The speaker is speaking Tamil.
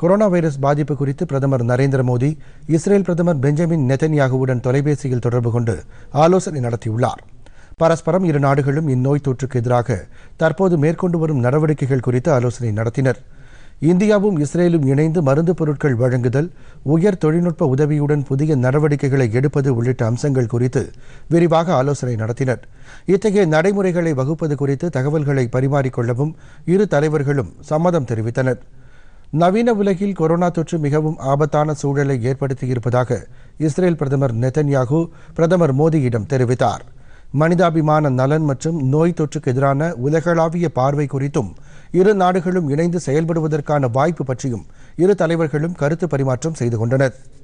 கொரோனா வைரஸ் பாதிப்பு குறித்து பிரதமர் நரேந்திர மோடி இஸ்ரேல் பிரதமர் பெஞ்சமின் நெத்தன்யாகுவுடன் தொலைபேசியில் தொடர்பு கொண்டு ஆலோசனை நடத்தியுள்ளார் பரஸ்பரம் இரு நாடுகளும் இந்நோய் தொற்றுக்கு எதிராக தற்போது மேற்கொண்டு வரும் நடவடிக்கைகள் குறித்து ஆலோசனை நடத்தினர் இந்தியாவும் இஸ்ரேலும் இணைந்து மருந்து பொருட்கள் வழங்குதல் உயர் தொழில்நுட்ப உதவியுடன் புதிய நடவடிக்கைகளை எடுப்பது உள்ளிட்ட அம்சங்கள் குறித்து விரிவாக ஆலோசனை நடத்தினர் இத்தகைய நடைமுறைகளை வகுப்பது குறித்து தகவல்களை பரிமாறிக்கொள்ளவும் இரு தலைவர்களும் சம்மதம் தெரிவித்தனர் நவீன உலகில் கொரோனா தொற்று மிகவும் ஆபத்தான சூழலை ஏற்படுத்தியிருப்பதாக இஸ்ரேல் பிரதமர் நெதன்யாகு பிரதமர் மோடியிடம் தெரிவித்தார் மனிதாபிமான நலன் மற்றும் நோய் தொற்றுக்கு எதிரான உலகளாவிய பார்வை குறித்தும் இரு நாடுகளும் இணைந்து செயல்படுவதற்கான வாய்ப்பு பற்றியும் இரு தலைவர்களும் கருத்து பரிமாற்றம் செய்து கொண்டனர்